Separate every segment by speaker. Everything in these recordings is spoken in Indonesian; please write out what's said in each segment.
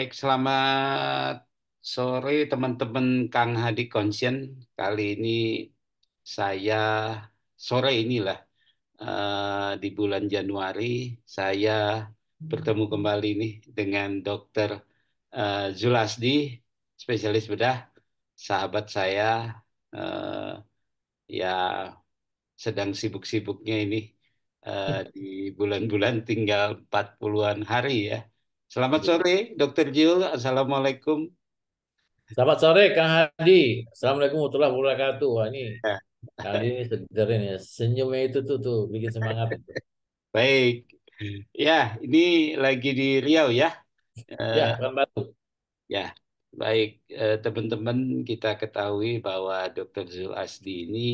Speaker 1: Baik, selamat sore teman-teman Kang Hadi Konsien Kali ini saya sore inilah uh, di bulan Januari saya bertemu kembali nih dengan Dr. Uh, eh, Zulasdi, spesialis bedah, sahabat saya uh, ya sedang sibuk-sibuknya ini uh, di bulan-bulan tinggal 40-an hari ya Selamat sore, Dokter Zul, Assalamualaikum. Selamat sore,
Speaker 2: Kang Hadi. Assalamualaikum warahmatullahi wabarakatuh. Wah, ini ya. kali ini seger ini. Ya. Senyumnya itu tuh, tuh bikin semangat.
Speaker 1: Baik. Ya, ini lagi di Riau ya. Eh, ya, Batu. Ya, baik. Eh, teman-teman, kita ketahui bahwa Dokter Zul Asdi ini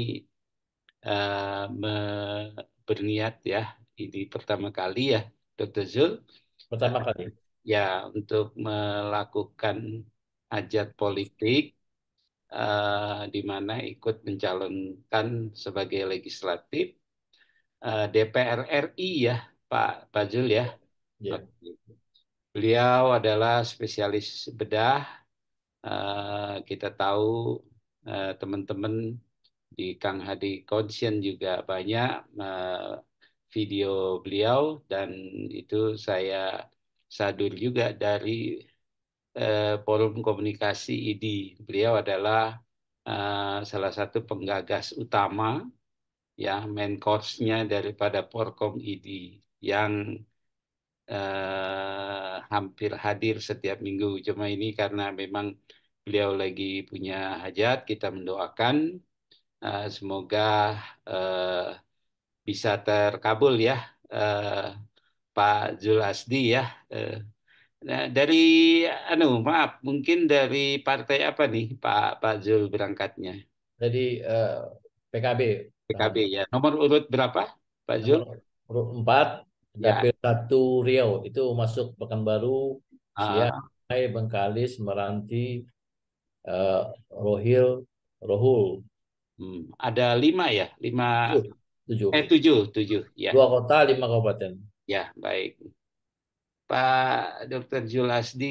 Speaker 1: uh, berniat ya. Ini pertama kali ya, Dokter Zul.
Speaker 2: Pertama kali
Speaker 1: ya untuk melakukan ajat politik uh, di mana ikut mencalonkan sebagai legislatif uh, eh, DPR RI ya Pak Bajul ya. Yeah. Ya. Beliau adalah spesialis bedah. Uh, kita tahu teman teman-teman di Kang Hadi Konsien juga banyak uh, video beliau dan itu saya Sadur juga dari eh, Forum Komunikasi ID. Beliau adalah eh, salah satu penggagas utama ya main course-nya daripada Porkom ID yang eh, hampir hadir setiap minggu. Cuma ini karena memang beliau lagi punya hajat, kita mendoakan eh, semoga eh, bisa terkabul ya uh, Pak Zulasdi ya. Eh, nah, dari anu maaf, mungkin dari partai apa nih Pak Pak Zul berangkatnya?
Speaker 2: jadi uh, eh, PKB.
Speaker 1: PKB ya. Nomor urut berapa Pak Zul? Nomor urut empat ya. dapil
Speaker 2: Riau itu masuk Pekanbaru, ah. Bengkalis, Meranti, uh,
Speaker 1: Rohil, Rohul. Hmm, ada lima ya, lima tujuh. Eh tujuh, tujuh ya. Dua kota, lima kabupaten. Ya, baik. Pak Dr. Julasdi,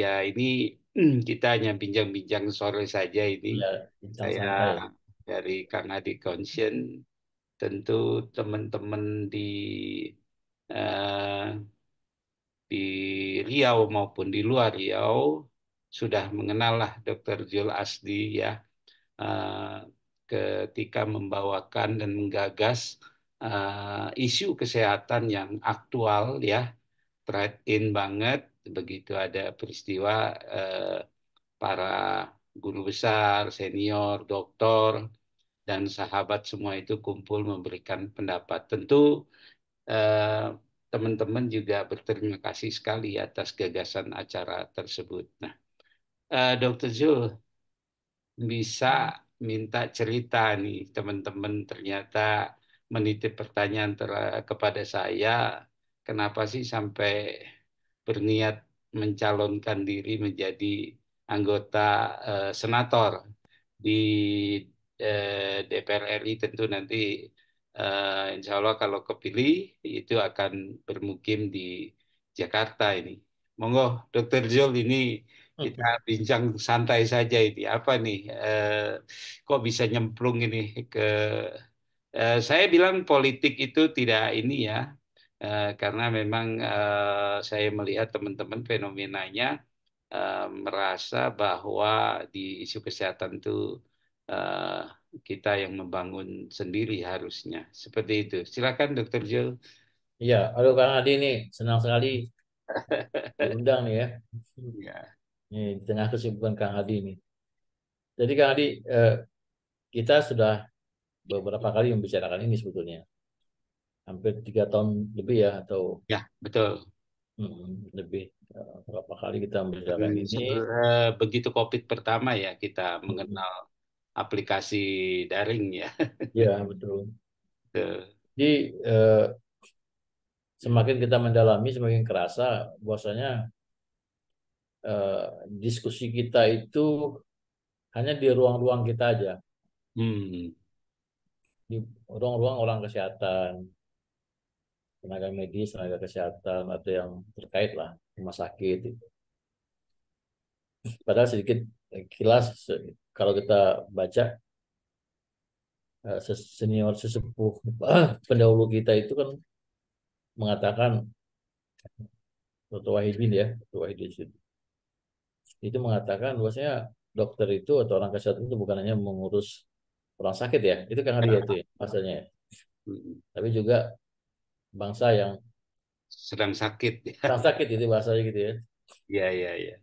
Speaker 1: ya ini kita hanya bincang-bincang sore saja ini. Iya, ya, Saya dari Kang Adi tentu teman-teman di eh, di Riau maupun di luar Riau sudah mengenallah Dr. Jul Asdi ya eh, ketika membawakan dan menggagas Eh, isu kesehatan yang aktual ya right in banget begitu ada peristiwa eh, para guru besar, senior, doktor dan sahabat semua itu kumpul memberikan pendapat. Tentu eh, teman-teman juga berterima kasih sekali atas gagasan acara tersebut. Nah, uh, Zul bisa minta cerita nih teman-teman ternyata menitip pertanyaan kepada saya, kenapa sih sampai berniat mencalonkan diri menjadi anggota eh, senator di eh, DPR RI tentu nanti eh, insya Allah kalau kepilih itu akan bermukim di Jakarta ini. Monggo, Dokter Jol ini kita bincang santai saja ini apa nih eh, kok bisa nyemplung ini ke Eh, saya bilang politik itu tidak ini ya, eh, karena memang eh, saya melihat teman-teman fenomenanya merasa bahwa di isu kesehatan itu kita yang membangun sendiri harusnya. Seperti itu. Silakan Dokter Jul. Iya, aduh Kang Adi nih senang sekali
Speaker 2: diundang nih ya. Iya. Nih, di tengah kesibukan Kang Adi nih. Jadi Kang Adi, kita sudah beberapa kali membicarakan ini sebetulnya hampir tiga tahun lebih ya atau
Speaker 1: ya betul hmm, lebih eh, beberapa kali kita membicarakan ini eh, begitu covid pertama ya kita hmm. mengenal aplikasi daring ya
Speaker 2: ya betul jadi eh, semakin kita mendalami semakin kerasa bahwasanya diskusi kita itu hanya di ruang-ruang kita aja hmm di ruang-ruang orang kesehatan, tenaga medis, tenaga kesehatan atau yang terkait lah rumah sakit. Padahal sedikit kilas kalau kita baca eh, senior sesepuh pendahulu kita itu kan mengatakan Toto Wahidin ya, Toto Wahidin itu, itu mengatakan bahwasanya dokter itu atau orang kesehatan itu bukan hanya mengurus Orang sakit ya, itu kan ya, itu ya, maksudnya. Ya. Tapi juga bangsa yang sedang sakit. Ya. Sedang sakit itu bahasanya gitu ya. Iya, iya, iya.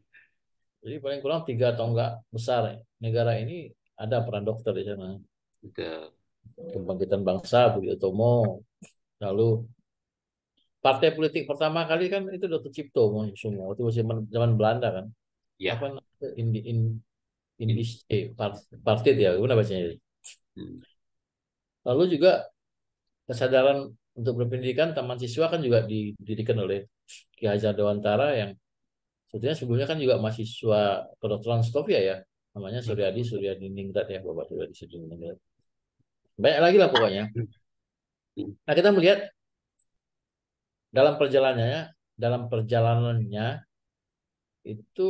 Speaker 2: Jadi paling kurang tiga atau enggak besar negara ini ada peran dokter di sana. ya Kebangkitan Bangsa, Budi Utomo, lalu partai politik pertama kali kan itu Dr. Cipto semua waktu masih zaman Belanda kan. Ya. Apa Indi in, in, in, in, in, in, in, in, partit ya, gimana bahasanya Hmm. Lalu juga kesadaran untuk berpendidikan taman siswa kan juga didirikan oleh Ki Hajar Dewantara yang sebetulnya sebelumnya kan juga mahasiswa kedokteran Sofia ya namanya Suryadi hmm. Suryadi Ningrat ya Bapak Suryadi Suryadi Ningrat banyak lagi lah pokoknya hmm. nah kita melihat dalam perjalanannya dalam perjalanannya itu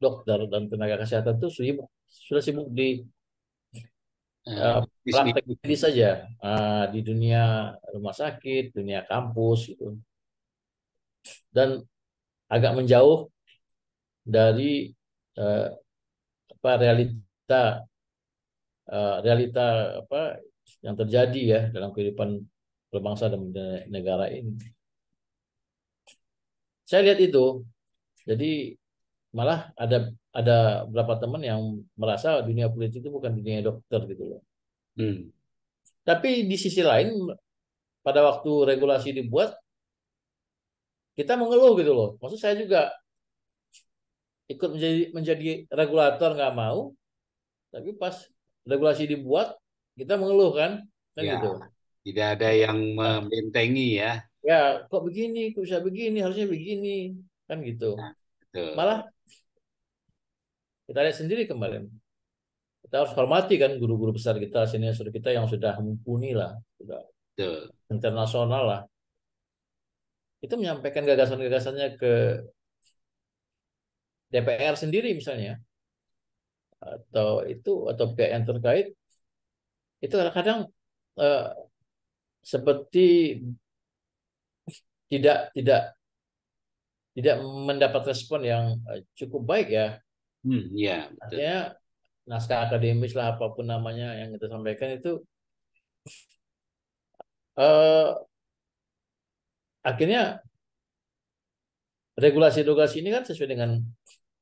Speaker 2: dokter dan tenaga kesehatan itu sudah sibuk di Uh, praktek bisnis saja uh, di dunia rumah sakit, dunia kampus gitu. Dan agak menjauh dari uh, apa realita uh, realita apa yang terjadi ya dalam kehidupan berbangsa dan negara ini. Saya lihat itu. Jadi malah ada ada beberapa teman yang merasa dunia politik itu bukan dunia dokter gitu loh. Hmm. Tapi di sisi lain pada waktu regulasi dibuat kita mengeluh gitu loh. Maksud saya juga ikut menjadi menjadi regulator nggak mau, tapi pas regulasi dibuat kita mengeluh kan, kan ya, gitu.
Speaker 1: Tidak ada yang membentengi ya.
Speaker 2: Ya kok begini, kok bisa begini, harusnya begini kan gitu. Nah, Malah kita lihat sendiri kemarin. Kita harus hormati kan guru-guru besar kita, senior kita yang sudah mumpuni lah, sudah yeah. internasional lah. Itu menyampaikan gagasan-gagasannya ke DPR sendiri misalnya atau itu atau pihak yang terkait itu kadang-kadang eh, seperti tidak tidak tidak mendapat respon yang eh, cukup baik ya Hmm, ya. Artinya naskah akademis lah apapun namanya yang kita sampaikan itu uh, akhirnya regulasi-regulasi ini kan sesuai dengan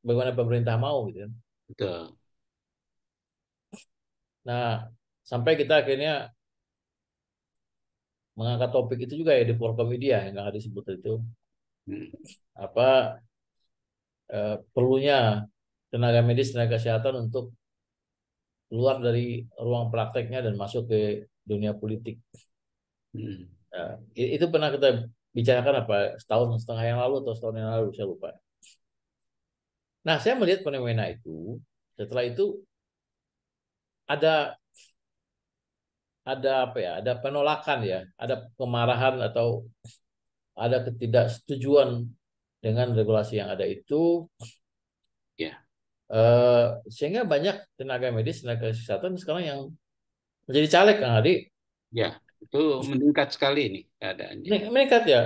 Speaker 2: bagaimana pemerintah mau gitu kan. Betul. Nah, sampai kita akhirnya mengangkat topik itu juga ya di forum media yang nggak disebut itu hmm. apa uh, perlunya tenaga medis, tenaga kesehatan untuk keluar dari ruang prakteknya dan masuk ke dunia politik. Hmm. Nah, itu pernah kita bicarakan apa setahun setengah yang lalu atau setahun yang lalu saya lupa. Nah saya melihat fenomena itu setelah itu ada ada apa ya ada penolakan ya ada kemarahan atau ada ketidaksetujuan dengan regulasi yang ada itu Eh, sehingga banyak tenaga medis, tenaga kesehatan sekarang yang menjadi caleg, kan Hadi Ya, itu
Speaker 1: meningkat sekali ini keadaannya. Meningkat ya.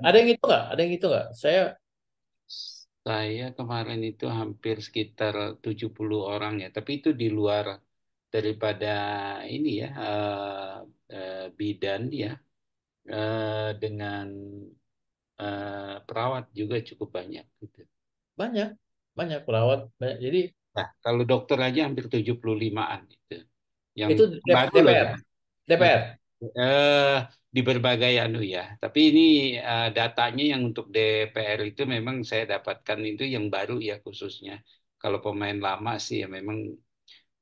Speaker 1: Ada yang itu nggak? Ada yang itu nggak? Saya saya kemarin itu hampir sekitar 70 orang ya, tapi itu di luar daripada ini ya uh, uh, bidan ya uh, dengan uh, perawat juga cukup banyak gitu. Banyak banyak perawat banyak. jadi nah, kalau dokter aja hampir 75-an itu yang itu DPR ya. DPR eh, di berbagai anu ya tapi ini eh, datanya yang untuk DPR itu memang saya dapatkan itu yang baru ya khususnya kalau pemain lama sih ya memang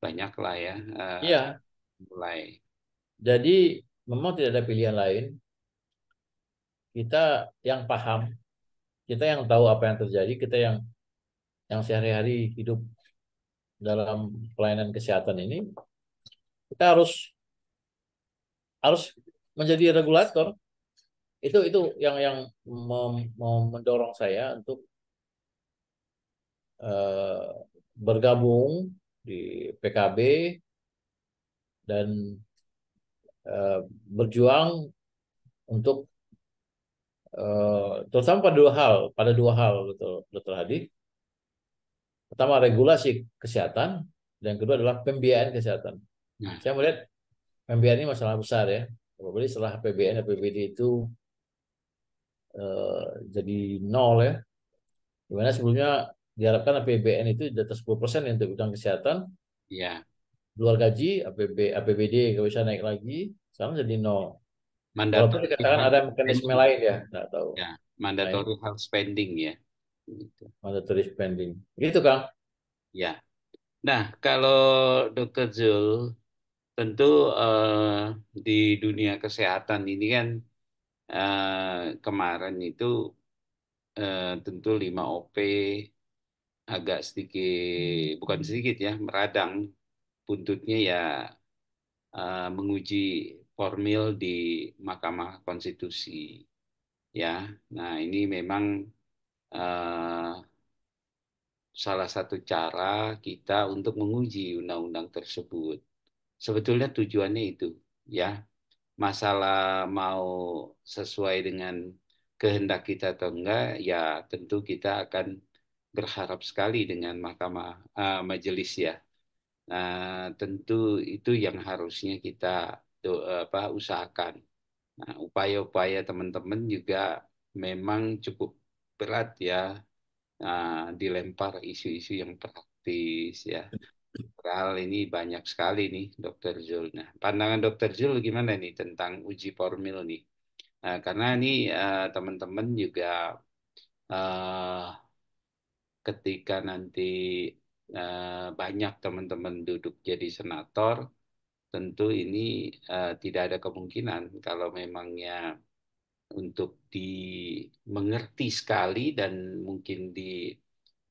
Speaker 1: banyak lah ya eh, iya mulai
Speaker 2: jadi memang tidak ada pilihan lain kita yang paham kita yang tahu apa yang terjadi kita yang yang sehari-hari hidup dalam pelayanan kesehatan ini kita harus harus menjadi regulator itu itu yang yang mem, mem, mendorong saya untuk uh, bergabung di PKB dan uh, berjuang untuk uh, terutama pada dua hal pada dua hal betul betul Hadi Pertama regulasi kesehatan, dan kedua adalah pembiayaan kesehatan. Nah. Saya melihat pembiayaan ini masalah besar ya. Apalagi setelah PBN APBD itu eh, jadi nol ya. Dimana sebelumnya diharapkan APBN itu di atas 10 persen ya untuk bidang kesehatan. Iya. Luar gaji, APB, APBD nggak bisa naik lagi, sekarang jadi nol.
Speaker 1: Mandatory Walaupun dikatakan ada mekanisme lain ya, nggak tahu. Ya, mandatory health spending ya. Gitu. Mandatory spending. Gitu, Kang? Ya. Nah, kalau Dr. Zul, tentu uh, di dunia kesehatan ini kan uh, kemarin itu uh, tentu 5 OP agak sedikit, bukan sedikit ya, meradang buntutnya ya uh, menguji formil di Mahkamah Konstitusi. Ya, nah ini memang Eh, salah satu cara kita untuk menguji undang-undang tersebut. Sebetulnya tujuannya itu, ya. Masalah mau sesuai dengan kehendak kita atau enggak, ya tentu kita akan berharap sekali dengan Mahkamah uh, Majelis ya. Nah, tentu itu yang harusnya kita do, apa usahakan. Nah, upaya-upaya teman-teman juga memang cukup berat ya uh, dilempar isu-isu yang praktis ya hal ini banyak sekali nih Dokter Zul. Nah, pandangan Dokter Zul gimana nih tentang uji formil nih? Nah, karena ini uh, teman-teman juga uh, ketika nanti uh, banyak teman-teman duduk jadi senator, tentu ini uh, tidak ada kemungkinan kalau memangnya untuk dimengerti sekali dan mungkin di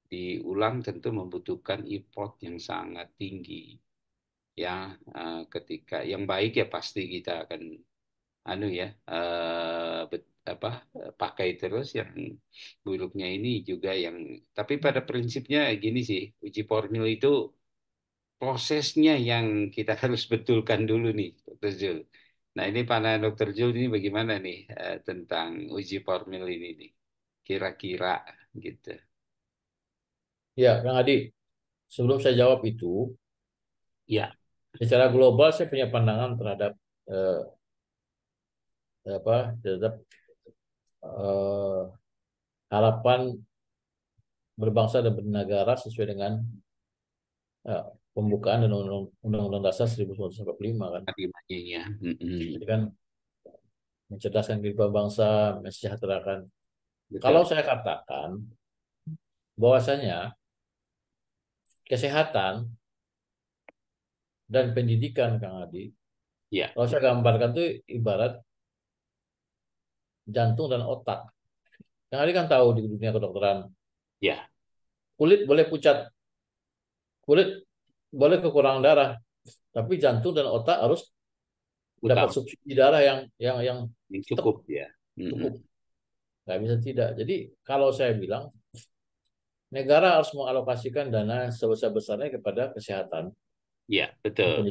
Speaker 1: diulang tentu membutuhkan effort yang sangat tinggi ya uh, ketika yang baik ya pasti kita akan anu ya uh, bet, apa pakai terus yang buruknya ini juga yang tapi pada prinsipnya gini sih uji formil itu prosesnya yang kita harus betulkan dulu nih betul Nah ini pandangan Dokter Jul ini bagaimana nih eh, tentang uji formil ini nih kira-kira gitu.
Speaker 2: Ya, Kang Adi, sebelum saya jawab itu, ya secara global saya punya pandangan terhadap eh, apa terhadap eh, harapan berbangsa dan bernegara sesuai dengan eh, pembukaan dan undang-undang dasar 1945 kan. Iya. Jadi kan mencerdaskan diri bangsa, mensejahterakan. Betul. Kalau saya katakan bahwasanya kesehatan dan pendidikan Kang Adi, ya. kalau saya gambarkan itu ibarat jantung dan otak. Kang Adi kan tahu di dunia kedokteran. Ya. Kulit boleh pucat, kulit boleh kekurangan darah, tapi jantung dan otak harus dapat subsidi darah yang yang yang, yang cukup ya cukup nggak bisa tidak jadi kalau saya bilang negara harus mengalokasikan dana sebesar besarnya kepada kesehatan
Speaker 1: ya betul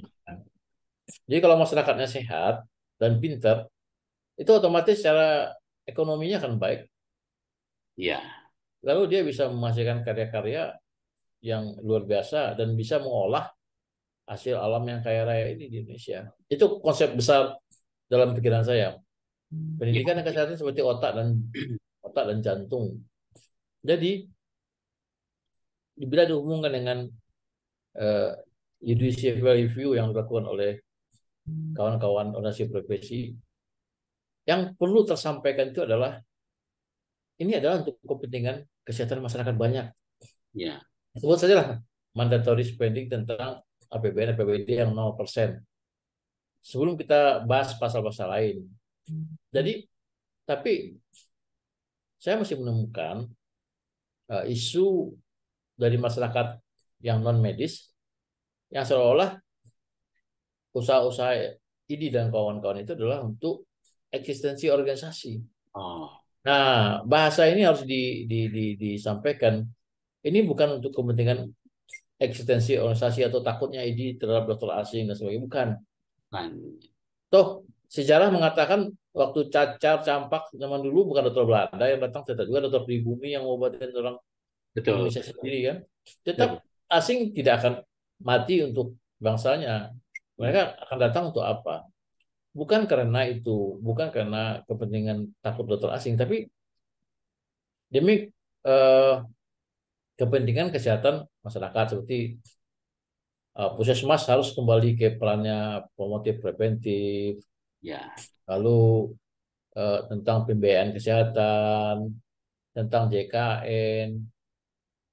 Speaker 2: jadi kalau masyarakatnya sehat dan pintar itu otomatis secara ekonominya akan baik ya lalu dia bisa menghasilkan karya-karya yang luar biasa dan bisa mengolah hasil alam yang kaya raya ini di Indonesia. Itu konsep besar dalam pikiran saya. Pendidikan dan kesehatan seperti otak dan otak dan jantung. Jadi bila dihubungkan dengan uh, judicial review yang dilakukan oleh kawan-kawan organisasi profesi, yang perlu tersampaikan itu adalah ini adalah untuk kepentingan kesehatan masyarakat banyak. Ya. Sebut sajalah mandatory spending tentang APBN APBD yang 0%. Sebelum kita bahas pasal-pasal lain. Jadi tapi saya masih menemukan uh, isu dari masyarakat yang non medis yang seolah-olah usaha-usaha ini dan kawan-kawan itu adalah untuk eksistensi organisasi. Oh. Nah, bahasa ini harus di, di, di, disampaikan. Ini bukan untuk kepentingan eksistensi organisasi atau takutnya ini terhadap dokter asing dan sebagainya bukan. Nah, Toh sejarah mengatakan waktu cacar campak zaman dulu bukan dokter Belanda yang datang, tetap juga dokter pribumi yang mengobatin orang Betul. Indonesia sendiri kan. Tetap Betul. asing tidak akan mati untuk bangsanya. Mereka akan datang untuk apa? Bukan karena itu, bukan karena kepentingan takut dokter asing, tapi demi uh, kepentingan kesehatan masyarakat seperti uh, puskesmas harus kembali ke perannya promotif preventif ya lalu uh, tentang pembiayaan kesehatan tentang JKN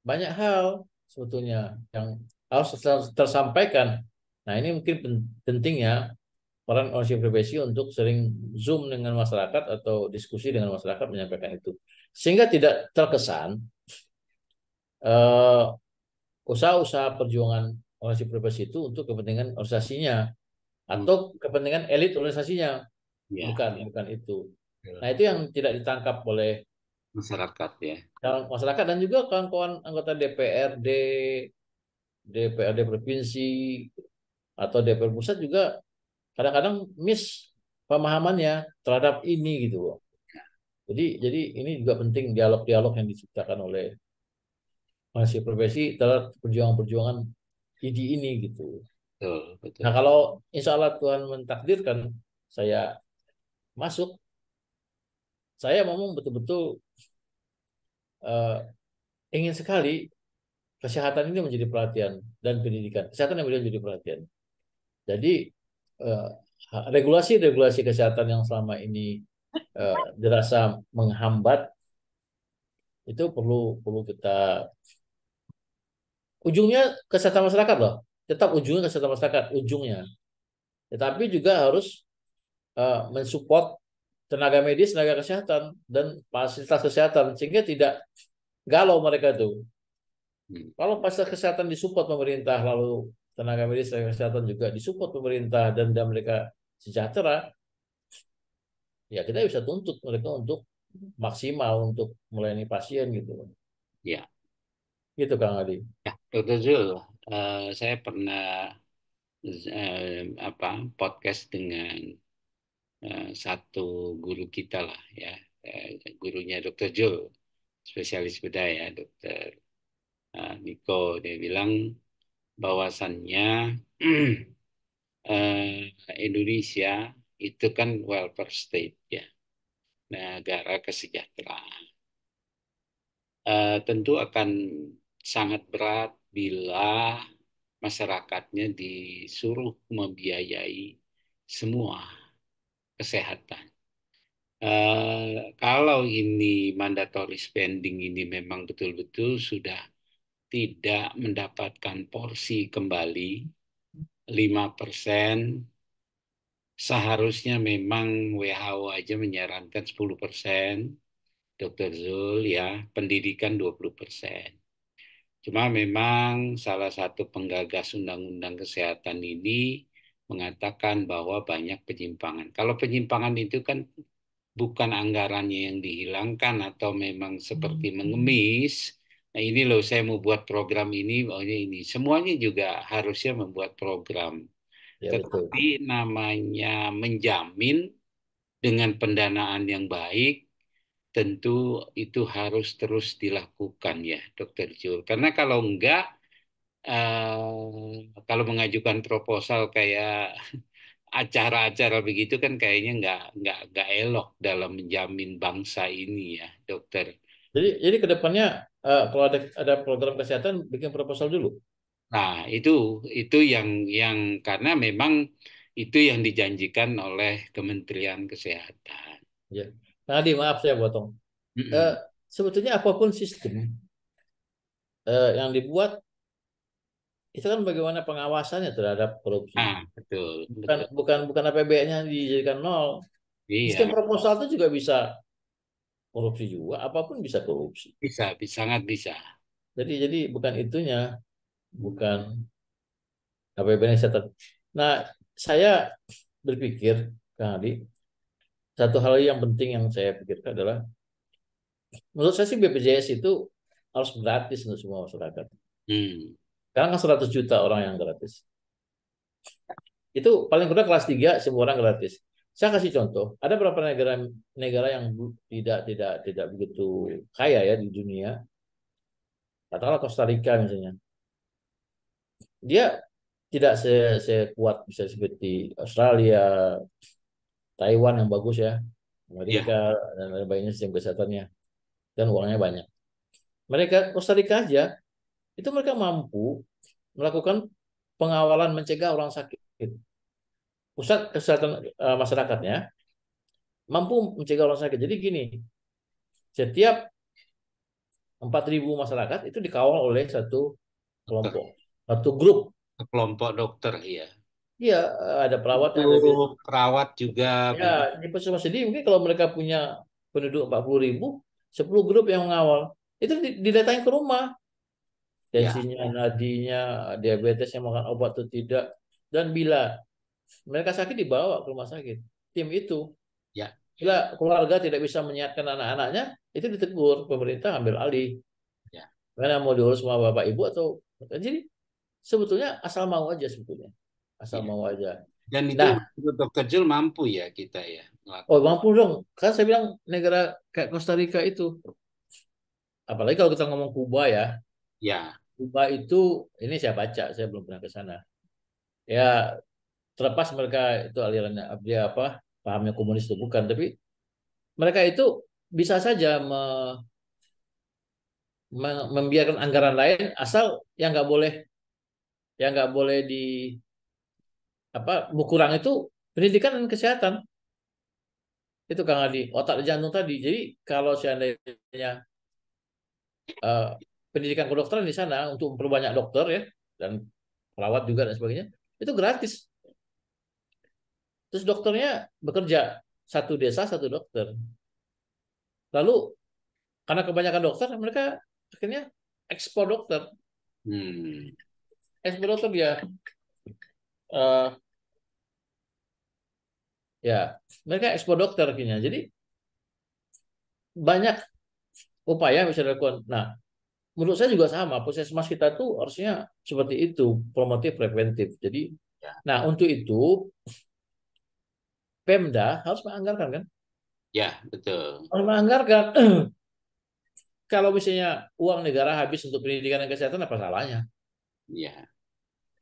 Speaker 2: banyak hal sebetulnya yang harus tersampaikan nah ini mungkin pentingnya peran organisasi profesi untuk sering zoom dengan masyarakat atau diskusi dengan masyarakat menyampaikan itu sehingga tidak terkesan Eh, usaha-usaha perjuangan organisasi profesi itu untuk kepentingan organisasinya atau hmm. kepentingan elit organisasinya ya, bukan iya. bukan itu iya. nah itu yang tidak ditangkap oleh masyarakat ya masyarakat dan juga kawan-kawan anggota DPRD DPRD provinsi atau DPR pusat juga kadang-kadang miss pemahamannya terhadap ini gitu loh iya. jadi jadi ini juga penting dialog-dialog yang diciptakan oleh masih profesi terhadap perjuangan-perjuangan idi ini gitu. Betul, betul. Nah kalau insya Allah Tuhan mentakdirkan saya masuk, saya memang betul-betul uh, ingin sekali kesehatan ini menjadi perhatian dan pendidikan. Kesehatan yang menjadi perhatian. Jadi eh, regulasi-regulasi uh, kesehatan yang selama ini uh, dirasa menghambat itu perlu perlu kita Ujungnya kesehatan masyarakat loh. Tetap ujungnya kesehatan masyarakat, ujungnya. Tetapi juga harus uh, mensupport tenaga medis, tenaga kesehatan dan fasilitas kesehatan sehingga tidak galau mereka tuh. Hmm. Kalau fasilitas kesehatan disupport pemerintah lalu tenaga medis tenaga kesehatan juga disupport pemerintah dan dan mereka sejahtera, ya kita bisa tuntut mereka untuk maksimal untuk melayani pasien gitu. Ya. Gitu Kang Adi. Ya.
Speaker 1: Dr. Zul, eh, saya pernah eh, apa podcast dengan eh, satu guru kita lah ya, gurunya Dr. Zul, spesialis budaya, Dokter eh, Niko. Dia bilang bahwasannya Indonesia itu kan welfare state ya, negara kesejahteraan. Uh, tentu akan sangat berat bila masyarakatnya disuruh membiayai semua kesehatan. Uh, kalau ini mandatory spending ini memang betul-betul sudah tidak mendapatkan porsi kembali 5%, seharusnya memang WHO aja menyarankan 10%, Dr. Zul ya, pendidikan persen Cuma memang salah satu penggagas undang-undang kesehatan ini mengatakan bahwa banyak penyimpangan. Kalau penyimpangan itu kan bukan anggarannya yang dihilangkan atau memang seperti hmm. mengemis. Nah ini loh saya mau buat program ini, maunya oh, ini, ini. Semuanya juga harusnya membuat program. Ya, Tetapi betul. namanya menjamin dengan pendanaan yang baik, tentu itu harus terus dilakukan ya Dokter Jul. Karena kalau enggak, uh, kalau mengajukan proposal kayak acara-acara begitu kan kayaknya enggak nggak nggak elok dalam menjamin bangsa ini ya Dokter. Jadi jadi kedepannya uh, eh, kalau ada ada program kesehatan bikin proposal dulu. Nah itu itu yang yang karena memang itu yang dijanjikan oleh Kementerian Kesehatan. Ya.
Speaker 2: Tadi maaf saya potong. Mm Uh, sebetulnya apapun sistem uh, yang dibuat itu kan bagaimana pengawasannya terhadap korupsi. Ah, betul, betul. Bukan bukan APBN-nya dijadikan nol. Iya. Sistem proposal itu juga bisa korupsi juga, apapun bisa korupsi. Bisa, bisa sangat bisa. Jadi jadi bukan itunya, bukan APBN nya Nah, saya berpikir Kang Adi, satu hal yang penting yang saya pikirkan adalah menurut saya sih BPJS itu harus gratis untuk semua masyarakat. Hmm. Karena kan 100 juta orang yang gratis. Itu paling kurang kelas 3 semua orang gratis. Saya kasih contoh, ada beberapa negara negara yang tidak tidak tidak begitu kaya ya di dunia. Katakanlah Costa Rica misalnya. Dia tidak se sekuat bisa seperti Australia, Taiwan yang bagus ya, Amerika ya. dan lain lainnya sistem kesehatannya dan uangnya banyak. Mereka Costa Rica aja itu mereka mampu melakukan pengawalan mencegah orang sakit. Pusat kesehatan uh, masyarakatnya mampu mencegah orang sakit. Jadi gini, setiap 4.000 masyarakat itu dikawal oleh satu kelompok, satu grup. Kelompok
Speaker 1: dokter, iya. Iya, eh, ada perawat ada guru, perawat juga. Ya,
Speaker 2: di puskesmas sendiri mungkin kalau mereka punya penduduk 40 ribu, 10 grup yang mengawal. Itu didatangi ke rumah. Iya. Tensinya, ya. nadinya, diabetes yang makan obat atau tidak. Dan bila mereka sakit dibawa ke rumah sakit. Tim itu. Ya. Bila keluarga tidak bisa menyiapkan anak-anaknya, itu ditegur pemerintah ambil alih.
Speaker 1: Ya. Mana mau diurus sama bapak ibu atau
Speaker 2: jadi sebetulnya asal mau aja
Speaker 1: sebetulnya asal ya. mau aja. Dan itu nah, untuk kecil mampu ya kita ya. Melakukan.
Speaker 2: Oh mampu dong. kan saya bilang negara kayak Costa Rica itu, apalagi kalau kita ngomong Kuba ya.
Speaker 1: Ya. Kuba
Speaker 2: itu ini saya baca, saya belum pernah ke sana. Ya terlepas mereka itu alirannya dia apa pahamnya komunis itu bukan, tapi mereka itu bisa saja me, membiarkan anggaran lain asal yang nggak boleh yang nggak boleh di apa kurang itu pendidikan dan kesehatan itu Kang Adi otak jantung tadi jadi kalau seandainya uh, pendidikan kedokteran di sana untuk memperbanyak dokter ya dan perawat juga dan sebagainya itu gratis terus dokternya bekerja satu desa satu dokter lalu karena kebanyakan dokter mereka akhirnya ekspor dokter hmm. ekspor dokter dia uh, ya mereka ekspor dokter akhirnya. Jadi banyak upaya yang bisa dilakukan. Nah, menurut saya juga sama. proses Puskesmas kita tuh harusnya seperti itu, promotif preventif. Jadi, ya. nah untuk itu Pemda harus menganggarkan kan?
Speaker 1: Ya, betul.
Speaker 2: Harus menganggarkan. Kalau misalnya uang negara habis untuk pendidikan dan kesehatan, apa salahnya? Ya.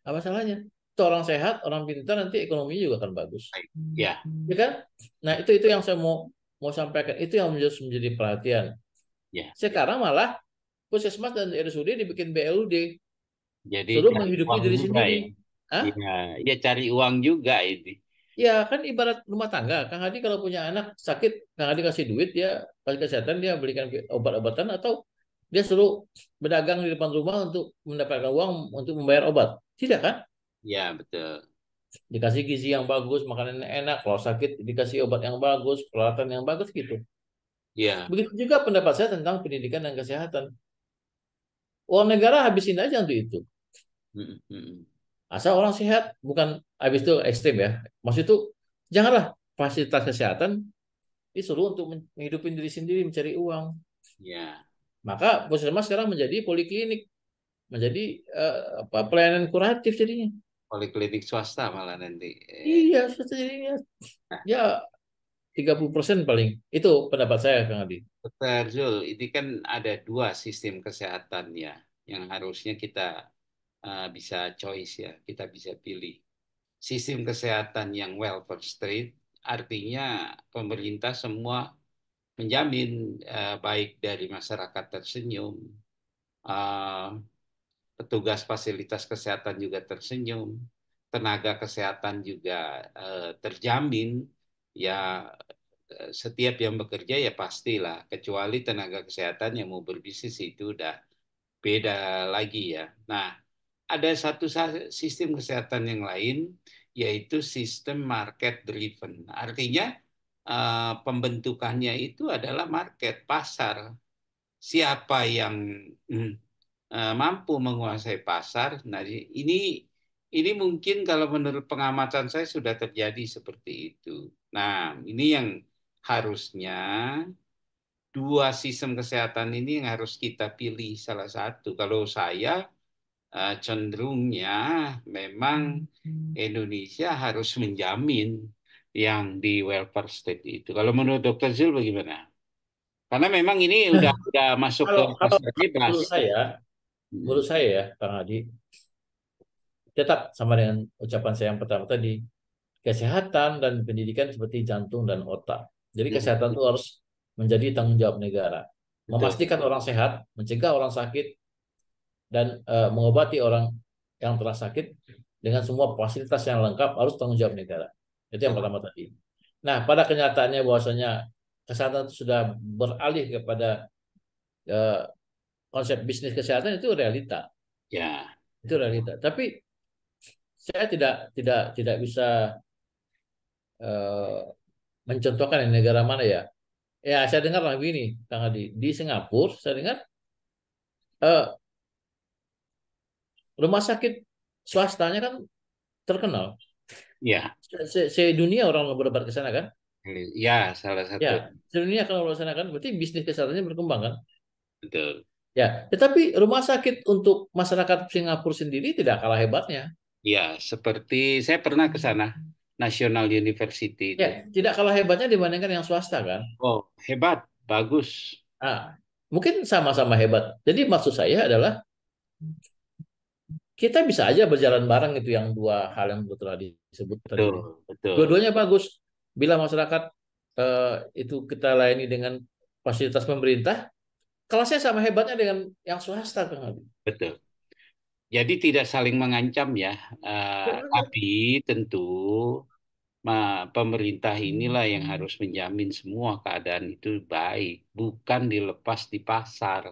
Speaker 2: Apa salahnya? orang sehat, orang pintar nanti ekonomi juga akan bagus. Hmm. Ya. Ya kan? Nah, itu itu yang saya mau mau sampaikan. Itu yang menjadi, menjadi perhatian. Ya. Sekarang malah puskesmas dan RSUD dibikin BLUD.
Speaker 1: Jadi suruh menghidupi diri sendiri. Ya. ya, ya cari uang juga ini.
Speaker 2: Ya kan ibarat rumah tangga, Kang Hadi kalau punya anak sakit, Kang Hadi kasih duit ya, kasih kesehatan dia belikan obat-obatan atau dia suruh berdagang di depan rumah untuk mendapatkan uang untuk membayar obat. Tidak kan? Ya betul. Dikasih gizi yang bagus, makanan yang enak. Kalau sakit dikasih obat yang bagus, peralatan yang bagus gitu. Iya. Begitu juga pendapat saya tentang pendidikan dan kesehatan. Uang negara habisin aja untuk itu. Asal orang sehat, bukan habis itu ekstrim ya. Maksud itu janganlah fasilitas kesehatan disuruh untuk menghidupin diri sendiri mencari uang. Iya. Maka puskesmas sekarang menjadi poliklinik, menjadi uh, apa pelayanan kuratif jadinya.
Speaker 1: Poliklinik swasta malah nanti.
Speaker 2: Iya, swasta jadinya. Nah. Ya,
Speaker 1: 30 ya persen paling. Itu pendapat saya, Kang Adi. Dokter Zul, ini kan ada dua sistem kesehatan ya, yang harusnya kita uh, bisa choice ya, kita bisa pilih. Sistem kesehatan yang welfare street, artinya pemerintah semua menjamin uh, baik dari masyarakat tersenyum, uh, petugas fasilitas kesehatan juga tersenyum, tenaga kesehatan juga eh, terjamin, ya eh, setiap yang bekerja ya pastilah, kecuali tenaga kesehatan yang mau berbisnis itu udah beda lagi ya. Nah, ada satu sistem kesehatan yang lain, yaitu sistem market driven. Artinya eh, pembentukannya itu adalah market pasar. Siapa yang hmm, Eh, mampu menguasai pasar. Nah, ini ini mungkin kalau menurut pengamatan saya sudah terjadi seperti itu. Nah, ini yang harusnya dua sistem kesehatan ini yang harus kita pilih salah satu. Kalau saya eh, cenderungnya memang hmm. Indonesia harus menjamin yang di welfare state itu. Kalau menurut Dokter Zul bagaimana? Karena memang ini udah udah masuk kalau, ke pasar kalau Saya Hmm. menurut saya ya Kang Adi tetap sama
Speaker 2: dengan ucapan saya yang pertama tadi kesehatan dan pendidikan seperti jantung dan otak jadi hmm. kesehatan itu harus menjadi tanggung jawab negara memastikan Betul. orang sehat mencegah orang sakit dan uh, mengobati orang yang telah sakit dengan semua fasilitas yang lengkap harus tanggung jawab negara itu yang pertama tadi nah pada kenyataannya bahwasanya kesehatan itu sudah beralih kepada uh, konsep bisnis kesehatan itu realita. Ya. Itu realita. Tapi saya tidak tidak tidak bisa uh, mencontohkan di negara mana ya. Ya saya dengar lagi ini Kang Adi di Singapura saya dengar uh, rumah sakit swastanya kan terkenal. Ya. Se, dunia orang berdebat ke sana kan?
Speaker 1: Ya, salah satu. Ya,
Speaker 2: dunia kan berdebat ke sana kan? Berarti bisnis kesehatannya berkembang kan? Betul.
Speaker 1: Ya, tetapi rumah sakit untuk masyarakat Singapura sendiri tidak kalah hebatnya. Ya, seperti saya pernah ke sana, National University. Ya,
Speaker 2: tidak kalah hebatnya dibandingkan yang swasta kan?
Speaker 1: Oh, hebat, bagus. Ah, mungkin sama-sama hebat.
Speaker 2: Jadi maksud saya adalah kita bisa aja berjalan bareng itu yang dua hal yang telah disebut tadi. Betul, betul. Dua-duanya bagus. Bila masyarakat eh, itu kita layani dengan fasilitas pemerintah, kelasnya sama hebatnya dengan yang swasta kan
Speaker 1: Betul. Jadi tidak saling mengancam ya, eh, betul. tapi tentu pemerintah inilah yang harus menjamin semua keadaan itu baik, bukan dilepas di pasar.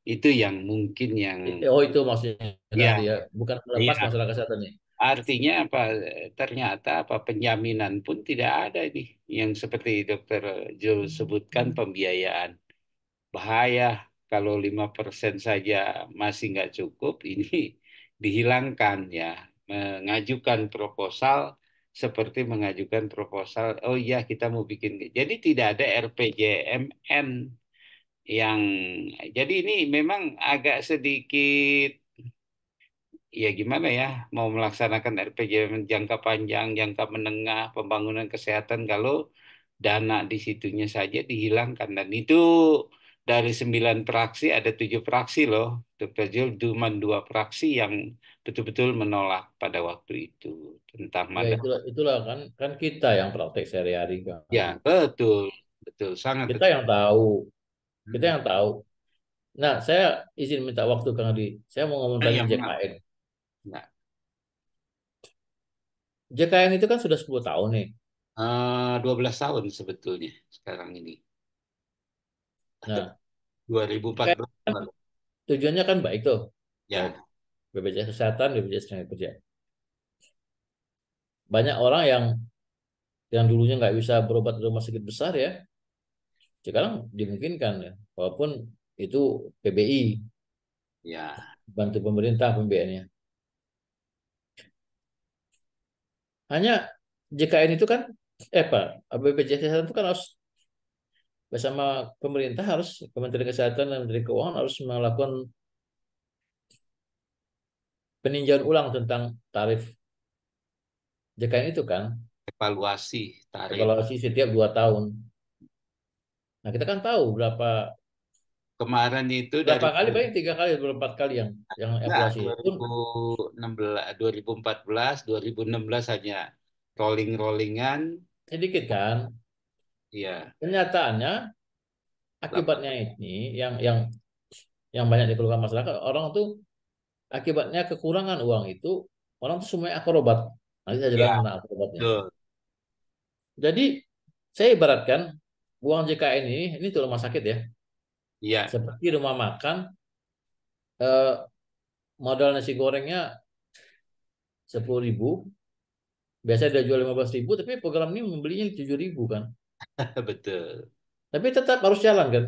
Speaker 1: Itu yang mungkin yang Oh, itu maksudnya ya, ya. bukan melepas ya. masalah kesehatan ya. Artinya apa? Ternyata apa penjaminan pun tidak ada nih yang seperti dokter Jul sebutkan pembiayaan bahaya kalau lima persen saja masih nggak cukup, ini dihilangkan ya. Mengajukan proposal seperti mengajukan proposal, oh iya kita mau bikin. Jadi tidak ada RPJMN yang jadi ini memang agak sedikit ya gimana ya mau melaksanakan RPJMN jangka panjang, jangka menengah, pembangunan kesehatan kalau dana di situnya saja dihilangkan dan itu dari sembilan praksi ada tujuh praksi loh, Dr. Jul, cuma dua praksi yang betul-betul menolak pada waktu itu tentang Ya, itulah, itulah kan kan
Speaker 2: kita yang praktek sehari-hari kan. Ya betul betul sangat. Kita betul. yang tahu, hmm. kita yang tahu. Nah saya izin minta waktu Kang di, saya mau ngomong ah, tentang JKN. Nah.
Speaker 1: JKN itu kan sudah sepuluh tahun nih. Ah, dua belas tahun sebetulnya sekarang ini. 2014. Kan, nah.
Speaker 2: tujuannya kan baik tuh. Ya. BPJS Kesehatan, BPJS Tenaga Kerja. Banyak orang yang yang dulunya nggak bisa berobat di rumah sakit besar ya, sekarang dimungkinkan ya, walaupun itu PBI. Ya. Bantu pemerintah pembiayaannya. Hanya JKN itu kan, eh apa, BPJS Kesehatan itu kan harus bersama pemerintah harus Kementerian Kesehatan dan Menteri Keuangan harus melakukan peninjauan ulang tentang tarif JKN itu kan evaluasi tarif evaluasi setiap dua tahun. Nah kita kan tahu
Speaker 1: berapa kemarin itu berapa dari, kali paling tiga kali atau empat kali yang yang nah, evaluasi nah, 2016 2014 2016 hanya rolling rollingan sedikit kan Iya. Kenyataannya akibatnya ini yang yang yang
Speaker 2: banyak dikeluhkan masyarakat orang tuh akibatnya kekurangan uang itu orang tuh semuanya akrobat. Nanti saya iya, jelaskan ya. akrobatnya. Betul. Jadi saya ibaratkan uang JKN ini ini tuh rumah sakit ya. Iya. Seperti rumah makan eh, modal nasi gorengnya sepuluh ribu biasanya dia jual lima belas ribu tapi program ini membelinya tujuh ribu kan Betul. Tapi tetap harus jalan kan?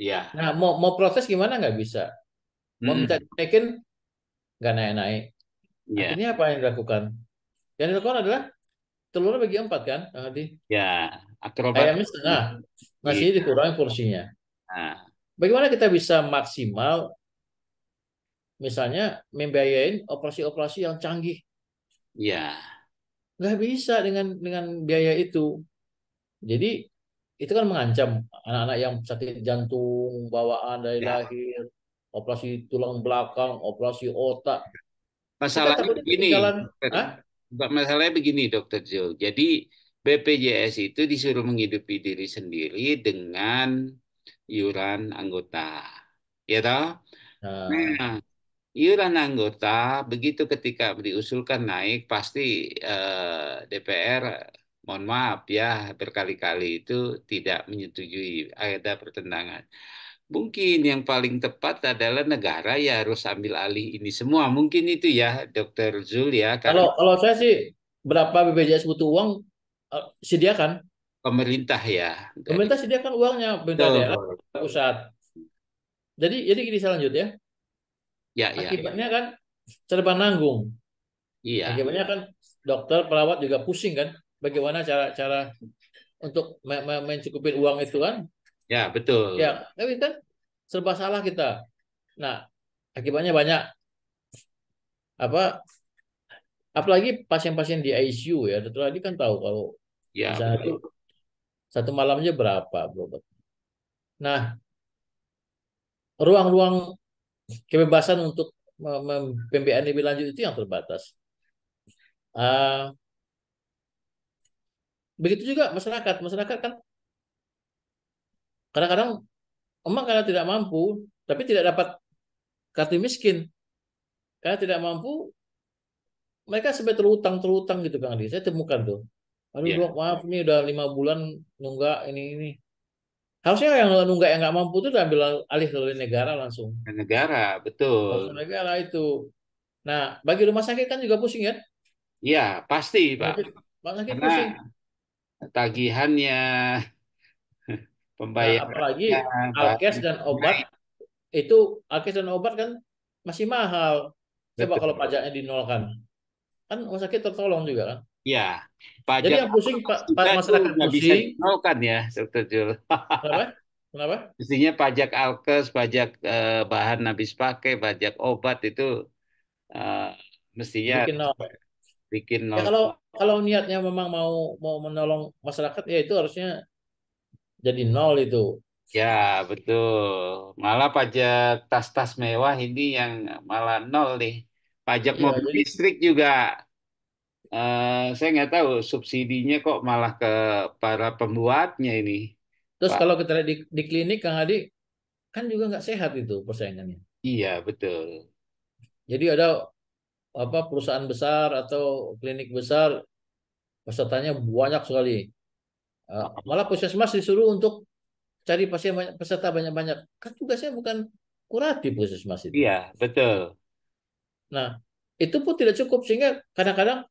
Speaker 2: Iya. Nah, mau mau proses gimana nggak bisa. Mau hmm. minta dinaikin nggak naik-naik. Ya. Ini apa yang dilakukan? Yang dilakukan adalah telurnya bagi empat kan, Adi? Ya, akrobat. Ayamnya setengah, nasinya dikurangi porsinya. Nah. Bagaimana kita bisa maksimal misalnya membiayain operasi-operasi yang canggih? Ya. Nggak bisa dengan dengan biaya itu. Jadi itu kan mengancam anak-anak yang sakit jantung bawaan dari ya. lahir, operasi tulang belakang, operasi otak.
Speaker 1: Masalahnya begini, Mbak, masalahnya begini Dokter Jo. Jadi BPJS itu disuruh menghidupi diri sendiri dengan iuran anggota, ya toh? Nah, nah iuran anggota begitu ketika diusulkan naik pasti eh, DPR mohon maaf ya berkali-kali itu tidak menyetujui ada pertentangan. Mungkin yang paling tepat adalah negara ya harus ambil alih ini semua. Mungkin itu ya Dokter Zul ya. Kalau kalau saya sih berapa BPJS butuh uang eh, sediakan pemerintah ya.
Speaker 2: Dari... Pemerintah sediakan uangnya pemerintah daerah pusat. Jadi jadi gini lanjut Ya, ya, ya, ya. Akibatnya ya. kan serba nanggung. Iya. Akibatnya kan dokter perawat juga pusing kan bagaimana cara-cara untuk mencukupi uang itu kan?
Speaker 1: Ya betul. Ya,
Speaker 2: ya tapi kan serba salah kita. Nah, akibatnya banyak apa? Apalagi pasien-pasien di ICU ya, dokter lagi kan tahu kalau ya, satu satu malamnya berapa Bro? Nah, ruang-ruang kebebasan untuk pembiayaan lebih lanjut itu yang terbatas. Uh, Begitu juga masyarakat. Masyarakat kan kadang-kadang emang karena tidak mampu, tapi tidak dapat kartu miskin. Karena tidak mampu, mereka sampai terutang terutang gitu Kang Adi. Saya temukan tuh. Aduh, yeah. maaf ini udah lima bulan nunggak ini ini. Harusnya yang nunggak yang nggak mampu itu diambil alih oleh negara langsung.
Speaker 1: Negara, betul. Langsung
Speaker 2: negara itu. Nah, bagi rumah sakit kan juga pusing ya?
Speaker 1: Iya, pasti, Pak.
Speaker 2: Rumah sakit Karena pusing
Speaker 1: tagihannya, pembayaran. Nah, apalagi alkes dan obat itu
Speaker 2: alkes dan obat kan masih mahal. Coba Betul. kalau pajaknya dinolkan. Kan rumah sakit tertolong juga kan?
Speaker 1: ya Pajak Jadi yang pusing pa masyarakat pusing. bisa dinolkan ya, Jul. Kenapa? Kenapa? Mestinya pajak alkes, pajak eh, bahan habis pakai, pajak obat itu eh, mestinya Bikin nol bikin ya, kalau
Speaker 2: kalau niatnya memang mau mau menolong masyarakat ya itu harusnya
Speaker 1: jadi nol itu ya betul malah pajak tas-tas mewah ini yang malah nol nih pajak ya, mobil jadi... listrik juga uh, saya nggak tahu subsidinya kok malah ke para pembuatnya ini terus Pak. kalau kita di, di klinik Kang Hadi kan juga nggak sehat itu persaingannya iya betul
Speaker 2: jadi ada apa perusahaan besar atau klinik besar pesertanya banyak sekali. Eh, malah puskesmas disuruh untuk cari pasien banyak, peserta banyak-banyak. Kan tugasnya bukan kuratif puskesmas itu. Iya, betul. Nah, itu pun tidak cukup sehingga kadang-kadang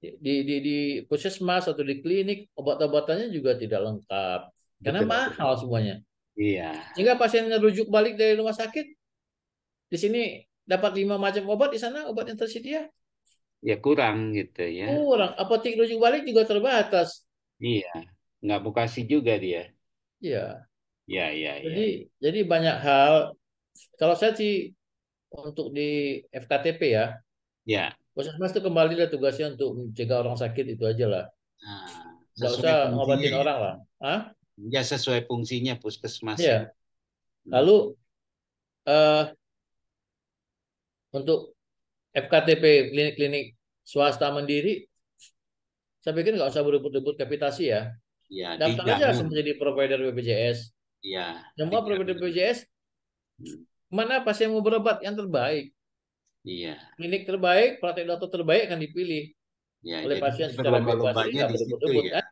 Speaker 2: di di di puskesmas atau di klinik obat-obatannya juga tidak lengkap karena betul, mahal semuanya. Iya. Sehingga pasiennya rujuk balik dari rumah sakit di sini dapat lima macam obat di sana obat yang tersedia
Speaker 1: ya? ya kurang gitu ya kurang
Speaker 2: apotek rujuk balik juga terbatas
Speaker 1: iya nggak bekasi juga dia iya Iya iya. jadi ya. jadi banyak hal
Speaker 2: kalau saya sih untuk di FKTP ya ya puskesmas itu kembali lah tugasnya untuk mencegah orang sakit itu aja lah
Speaker 1: nah, nggak usah ngobatin ya. orang lah Ah? ya sesuai fungsinya puskesmas iya. ya lalu
Speaker 2: eh, untuk FKTP klinik-klinik swasta mandiri, saya pikir nggak usah berebut-rebut kapitasi ya.
Speaker 1: ya Daftar aja langsung
Speaker 2: menjadi provider BPJS. Iya. Semua provider BPJS, hmm. mana pasien mau berobat yang terbaik. Iya. Klinik terbaik, praktek dokter terbaik akan dipilih ya, oleh pasien secara bebas. Iya, berebut-rebut ya. kan?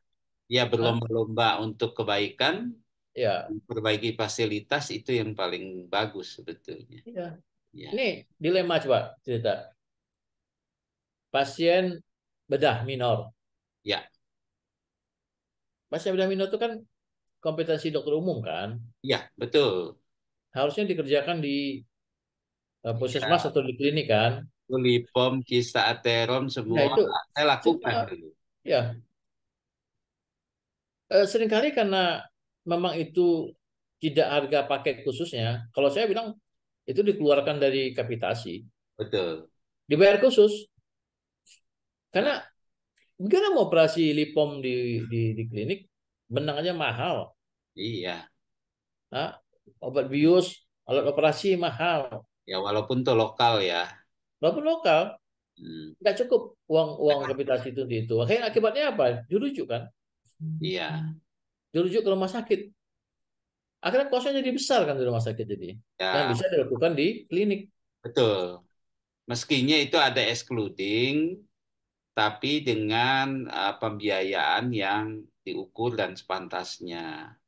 Speaker 1: Ya berlomba-lomba untuk kebaikan, ya. memperbaiki fasilitas itu yang paling bagus sebetulnya.
Speaker 2: Ya. Ya. Ini dilema coba cerita. Pasien bedah minor. Ya. Pasien bedah minor itu kan kompetensi dokter umum kan? Ya,
Speaker 1: betul.
Speaker 2: Harusnya dikerjakan di
Speaker 1: uh, puskesmas ya. atau di klinik kan? Lipom, kista aterom, semua nah, itu. saya lakukan. Cuma, gitu.
Speaker 2: ya. Uh, seringkali karena memang itu tidak harga paket khususnya. Kalau saya bilang itu dikeluarkan dari kapitasi. Betul. Dibayar khusus. Karena bagaimana mau operasi lipom di, di, di klinik, benangnya mahal. Iya. Nah, obat bius, alat operasi mahal.
Speaker 1: Ya walaupun itu lokal ya.
Speaker 2: Walaupun lokal, hmm. nggak cukup uang uang kapitasi itu di itu. Akhirnya akibatnya apa? Dirujuk kan? Iya. Dirujuk ke rumah sakit akhirnya kosnya jadi besar kan di rumah sakit jadi ya. yang bisa dilakukan di klinik
Speaker 1: betul meskinya itu ada excluding tapi dengan uh, pembiayaan yang diukur dan sepantasnya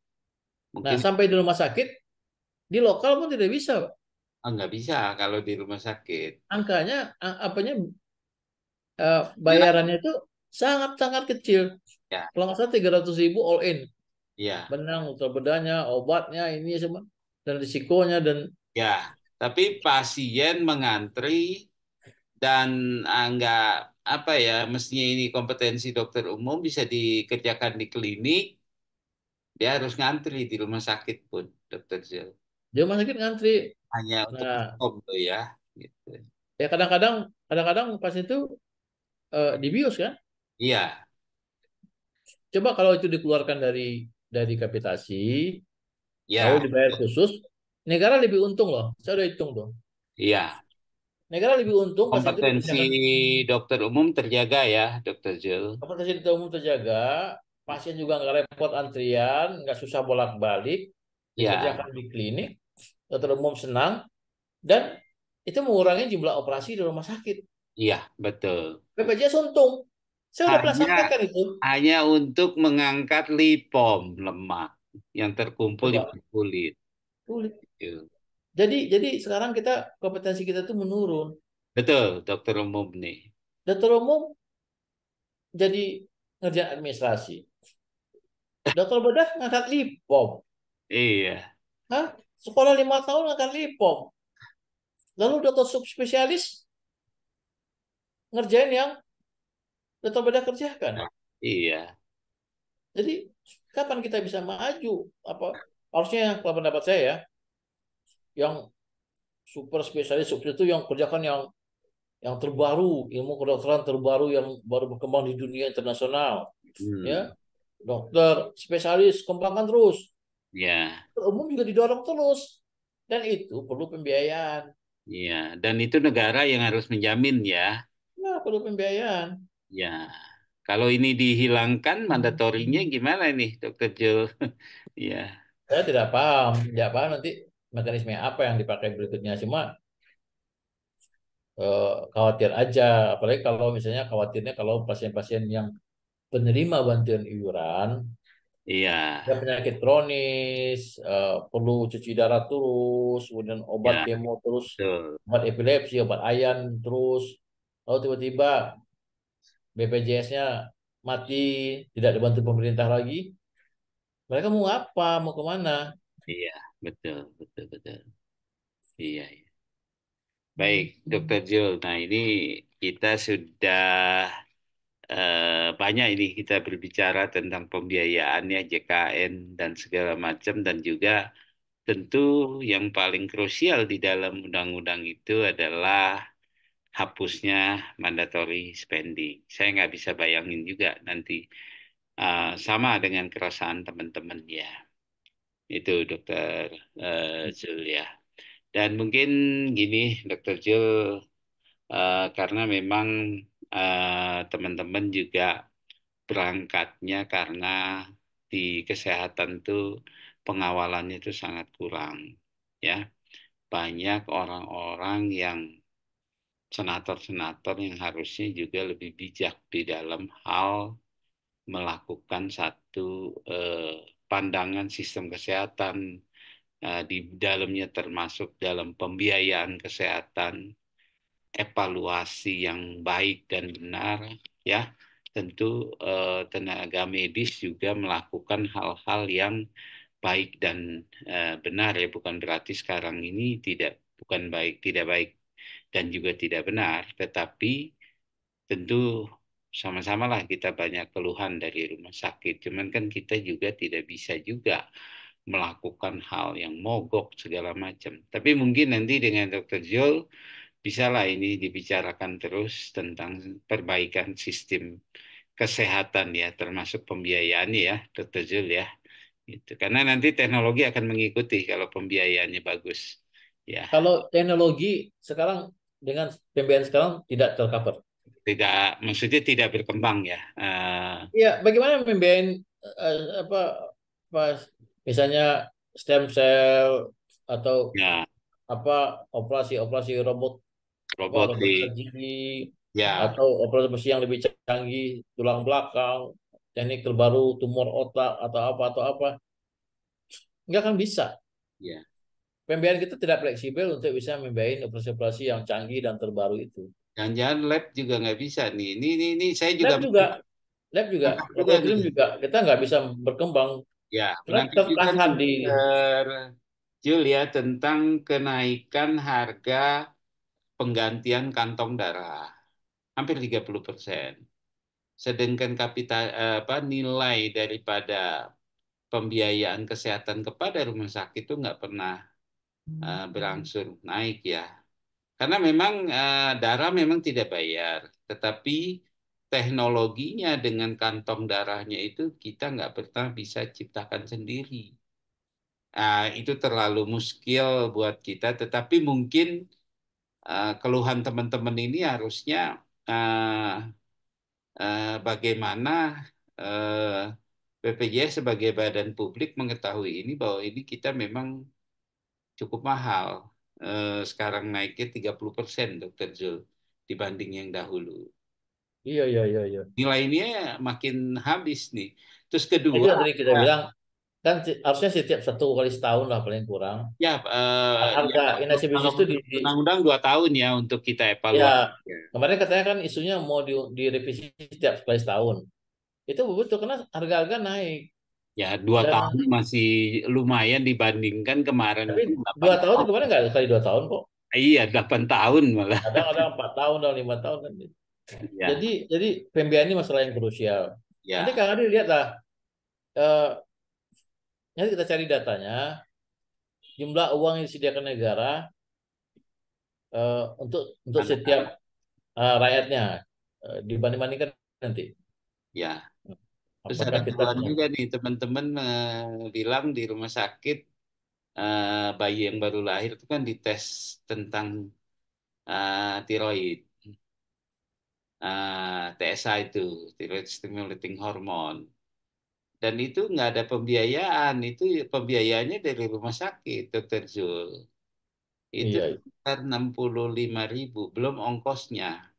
Speaker 1: Mungkin... nah sampai di rumah sakit di lokal pun tidak bisa Pak. Ah, nggak bisa kalau di rumah sakit
Speaker 2: angkanya apanya uh, bayarannya iya. itu sangat sangat kecil ya. kalau nggak salah tiga ratus ribu all in Ya. Benang, Terbedanya obatnya, ini semua dan risikonya dan
Speaker 1: ya. Tapi pasien mengantri dan enggak ah, apa ya mestinya ini kompetensi dokter umum bisa dikerjakan di klinik dia harus ngantri di rumah sakit pun dokter Zil.
Speaker 2: Di rumah sakit ngantri
Speaker 1: hanya untuk nah, ya
Speaker 2: gitu. Ya kadang-kadang kadang-kadang pas itu uh, eh, dibius kan? Iya. Coba kalau itu dikeluarkan dari dari kapitasi, ya. lalu dibayar khusus, negara lebih untung loh. Saya udah hitung tuh. Iya. Negara lebih untung. Kompetensi
Speaker 1: itu dokter umum terjaga ya, dokter Jill.
Speaker 2: Kompetensi dokter umum terjaga, pasien juga nggak repot antrian, nggak susah bolak-balik, ya. dikerjakan di klinik, dokter umum senang, dan itu mengurangi jumlah operasi di rumah sakit.
Speaker 1: Iya, betul.
Speaker 2: BPJS untung.
Speaker 1: Saya sudah pernah sampaikan itu. Hanya untuk mengangkat lipom lemak yang terkumpul Coba. di kulit. Kulit. Ya.
Speaker 2: Jadi jadi sekarang kita kompetensi kita tuh menurun.
Speaker 1: Betul, dokter umum nih.
Speaker 2: Dokter umum jadi ngerjain administrasi. Dokter bedah ngangkat lipom. Iya. Hah? Sekolah lima tahun ngangkat lipom. Lalu dokter subspesialis ngerjain yang tetap beda kerjakan. Nah, iya. Jadi kapan kita bisa maju? Apa harusnya kalau pendapat saya ya, yang super spesialis seperti itu yang kerjakan yang yang terbaru ilmu kedokteran terbaru yang baru berkembang di dunia internasional hmm. ya dokter spesialis kembangkan terus ya umum juga didorong terus dan itu perlu pembiayaan
Speaker 1: ya dan itu negara yang harus menjamin ya
Speaker 2: ya perlu pembiayaan
Speaker 1: Ya, kalau ini dihilangkan mandatorinya gimana nih, Dokter Jo? ya. Saya tidak paham, tidak paham nanti mekanisme apa
Speaker 2: yang dipakai berikutnya. Cuma eh, khawatir aja, apalagi kalau misalnya khawatirnya kalau pasien-pasien yang penerima bantuan iuran Iya. Ada penyakit kronis, eh, perlu cuci darah terus, kemudian obat ya. kemo terus, Betul. obat epilepsi, obat ayan terus. Lalu tiba-tiba BPJS-nya mati, tidak dibantu pemerintah lagi, mereka mau apa, mau kemana?
Speaker 1: Iya, betul, betul, betul. Iya, iya. Baik, Dokter Jul. Nah, ini kita sudah eh, banyak ini kita berbicara tentang pembiayaannya JKN dan segala macam dan juga tentu yang paling krusial di dalam undang-undang itu adalah hapusnya mandatory spending. Saya nggak bisa bayangin juga nanti uh, sama dengan keresahan teman-teman ya. Itu Dokter uh, eh, Jul hmm. ya. Dan mungkin gini Dokter Jul uh, eh, karena memang teman-teman uh, teman -teman juga berangkatnya karena di kesehatan tuh pengawalannya itu sangat kurang ya banyak orang-orang yang senator-senator yang harusnya juga lebih bijak di dalam hal melakukan satu eh, pandangan sistem kesehatan eh, di dalamnya termasuk dalam pembiayaan kesehatan, evaluasi yang baik dan benar, ya tentu eh, tenaga medis juga melakukan hal-hal yang baik dan eh, benar ya bukan berarti sekarang ini tidak bukan baik tidak baik dan juga tidak benar, tetapi tentu sama-samalah kita banyak keluhan dari rumah sakit. Cuman kan kita juga tidak bisa juga melakukan hal yang mogok segala macam. Tapi mungkin nanti dengan Dr. bisa lah ini dibicarakan terus tentang perbaikan sistem kesehatan ya termasuk pembiayaan ya Dr. Joel ya. Gitu. Karena nanti teknologi akan mengikuti kalau pembiayaannya bagus. Ya. Kalau teknologi sekarang dengan pembiayaan sekarang tidak tercover. Tidak, maksudnya tidak berkembang ya. Eh.
Speaker 2: Iya, uh... bagaimana PBN uh, eh, eh, apa, pas misalnya stem cell atau ya. apa operasi-operasi robot,
Speaker 1: robot di,
Speaker 2: gigi, ya. atau operasi yang lebih canggih tulang belakang, teknik terbaru tumor otak atau apa atau apa, nggak akan bisa. Ya. Pembiayaan kita tidak fleksibel untuk bisa membiayai operasi-operasi yang canggih dan terbaru itu.
Speaker 1: Jangan-jangan lab juga nggak bisa nih. Ini, ini, ini saya juga. Lab juga, lab juga, juga, gitu. juga. Kita nggak bisa berkembang. Ya, nanti di. Julia ya, tentang kenaikan harga penggantian kantong darah hampir 30 persen. Sedangkan kapital apa nilai daripada pembiayaan kesehatan kepada rumah sakit itu nggak pernah Hmm. Eh, berangsur naik ya. Karena memang uh, darah memang tidak bayar, tetapi teknologinya dengan kantong darahnya itu kita nggak pernah bisa ciptakan sendiri. Uh, itu terlalu muskil buat kita, tetapi mungkin uh, keluhan teman-teman ini harusnya uh, uh, bagaimana uh, BPJS sebagai badan publik mengetahui ini bahwa ini kita memang cukup mahal. Eh, sekarang naiknya 30 persen, Dokter Zul, dibanding yang dahulu. Iya, iya, iya. iya. Nilainya makin habis nih. Terus kedua... Itu tadi kita nah, bilang,
Speaker 2: kan harusnya setiap satu kali setahun lah paling kurang.
Speaker 1: Ya, uh, harga ya, inasi bisnis itu di undang-undang dua tahun ya untuk kita evaluasi. Ya, kemarin katanya kan isunya mau direvisi setiap kali setahun.
Speaker 2: Itu betul karena harga-harga naik. Ya, dua Dan, tahun
Speaker 1: masih lumayan dibandingkan kemarin. Tapi dua tahun, tahun. kemarin nggak sekali dua tahun kok. Iya, delapan tahun malah.
Speaker 2: Kadang-kadang empat tahun atau lima tahun kan. Ya. Jadi, jadi pembiayaan ini masalah yang krusial. Ya. Nanti Kang Adi lihatlah. Eh, nanti kita cari datanya. Jumlah uang yang disediakan negara eh, untuk untuk setiap eh, rakyatnya
Speaker 1: eh, dibanding-bandingkan nanti. Ya. Terus ada kan keluhan gitu. juga nih teman-teman eh, bilang di rumah sakit uh, bayi yang baru lahir itu kan dites tentang uh, tiroid, uh, TSH itu, tiroid stimulating hormone. Dan itu nggak ada pembiayaan, itu pembiayaannya dari rumah sakit, Dokter Zul. Itu iya. sekitar 65 ribu, belum ongkosnya.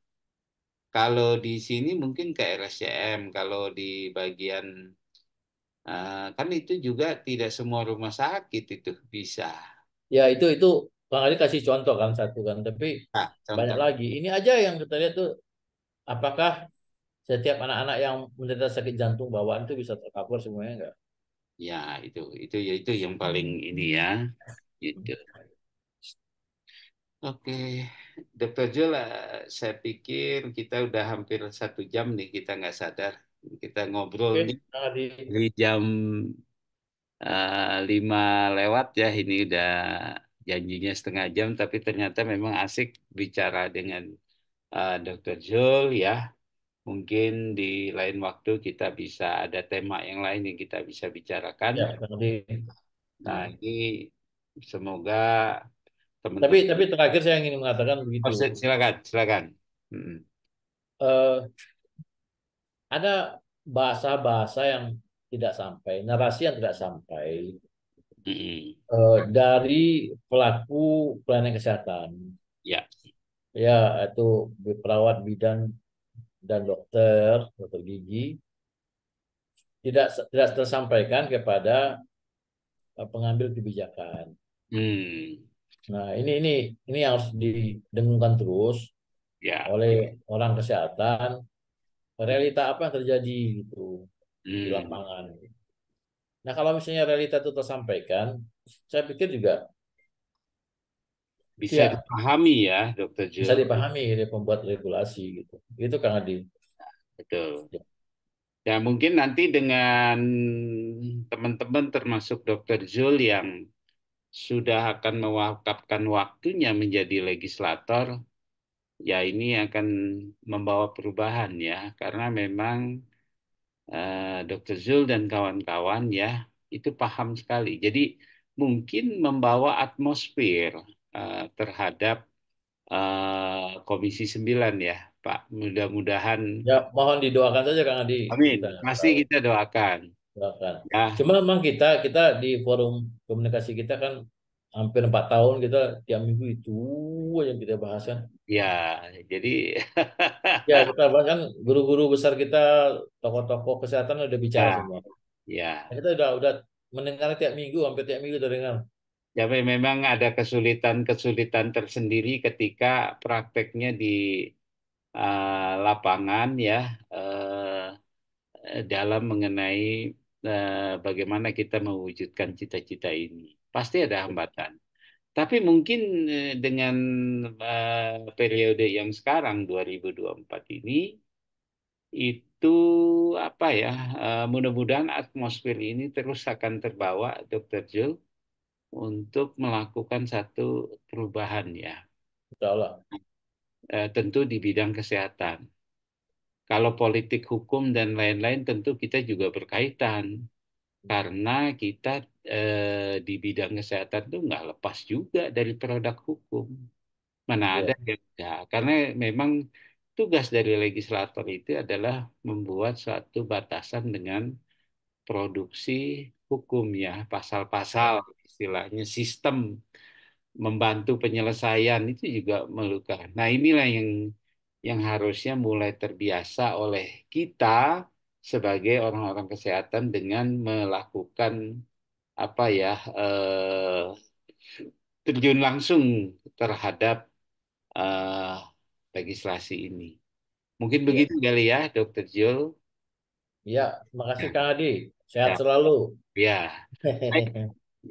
Speaker 1: Kalau di sini mungkin ke RSCM, kalau di bagian uh, kan itu juga tidak semua rumah sakit itu bisa. Ya itu itu Bang Ali kasih contoh kan satu kan, tapi nah, banyak lagi. Ini aja yang kita lihat tuh
Speaker 2: apakah setiap anak-anak yang menderita sakit jantung bawaan itu bisa tercover semuanya enggak?
Speaker 1: Ya, itu itu ya itu yang paling ini ya. Gitu. Oke. Okay. Dr. Jul, eh, saya pikir kita udah hampir satu jam nih kita nggak sadar kita ngobrol Oke, di, di jam uh, lima lewat ya ini udah janjinya setengah jam tapi ternyata memang asik bicara dengan uh, eh, Dr. Jul ya mungkin di lain waktu kita bisa ada tema yang lain yang kita bisa bicarakan. Ya, nah ini semoga teman-teman. Tapi tapi terakhir saya ingin mengatakan begitu. Oh, silakan, silakan. Hmm.
Speaker 2: Uh, ada bahasa-bahasa yang tidak sampai, narasi yang tidak sampai hmm. uh, dari pelaku pelayanan kesehatan. Ya. Ya, itu perawat bidan dan dokter, dokter gigi tidak tidak tersampaikan kepada eh, pengambil kebijakan. Hmm. Nah, ini ini ini yang harus didengungkan terus ya. oleh orang kesehatan realita apa yang terjadi gitu hmm. di lapangan. Nah, kalau misalnya realita itu tersampaikan, saya pikir juga bisa ya, dipahami ya, Dokter Jo. Bisa dipahami oleh pembuat regulasi
Speaker 1: gitu. Itu Kang Adi. Betul. Ya. Ya mungkin nanti dengan teman-teman termasuk Dokter Zul yang sudah akan mewakafkan waktunya menjadi legislator, ya ini akan membawa perubahan ya, karena memang eh, Dr. Zul dan kawan-kawan ya itu paham sekali. Jadi mungkin membawa atmosfer eh, terhadap eh, Komisi 9 ya, Pak. Mudah-mudahan. Ya, mohon didoakan saja Kang Adi. Amin. Pasti kita doakan silakan. Ya.
Speaker 2: Cuma memang kita kita di forum komunikasi kita kan hampir empat tahun kita tiap minggu itu yang kita bahas kan. Ya, jadi ya kita bahkan guru-guru besar kita, tokoh-tokoh kesehatan udah bicara ya. semua. Ya. Nah, kita udah udah mendengar tiap minggu, hampir tiap minggu terdengar.
Speaker 1: Ya, memang ada kesulitan-kesulitan tersendiri ketika prakteknya di uh, lapangan ya uh, dalam mengenai Eh, bagaimana kita mewujudkan cita-cita ini. Pasti ada hambatan. Tapi mungkin eh, dengan eh, periode yang sekarang 2024 ini itu apa ya? mudah-mudahan atmosfer ini terus akan terbawa Dr. Jul untuk melakukan satu perubahan ya. tentu di bidang kesehatan. Kalau politik hukum dan lain-lain tentu kita juga berkaitan karena kita eh, di bidang kesehatan tuh nggak lepas juga dari produk hukum. Mana ya. ada yang Karena memang tugas dari legislator itu adalah membuat suatu batasan dengan produksi hukum ya, pasal-pasal istilahnya sistem membantu penyelesaian itu juga melukar. Nah, inilah yang yang harusnya mulai terbiasa oleh kita sebagai orang-orang kesehatan dengan melakukan apa ya eh, terjun langsung terhadap eh, legislasi ini. Mungkin iya. begitu ya. kali ya, Dokter Jul. Ya, terima kasih ya. Kang Adi. Sehat ya. selalu. Ya. Baik.